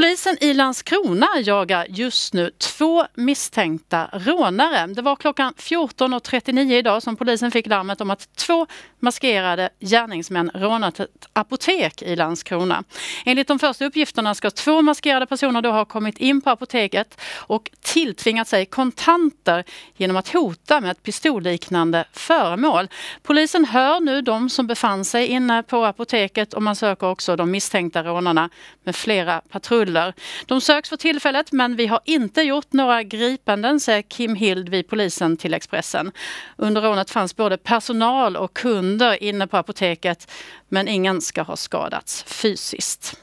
Polisen i Landskrona jagar just nu två misstänkta rånare. Det var klockan 14.39 idag som polisen fick larmet om att två maskerade gärningsmän rånat ett apotek i Landskrona. Enligt de första uppgifterna ska två maskerade personer då ha kommit in på apoteket och tilltvingat sig kontanter genom att hota med ett pistolliknande föremål. Polisen hör nu de som befann sig inne på apoteket och man söker också de misstänkta rånarna med flera patruller skulder. De söks för tillfället men vi har inte gjort några gripanden säger Kim Hild vid polisen till Expressen. Under rånet fanns både personal och kunder inne på apoteket men ingen ska ha skadats fysiskt.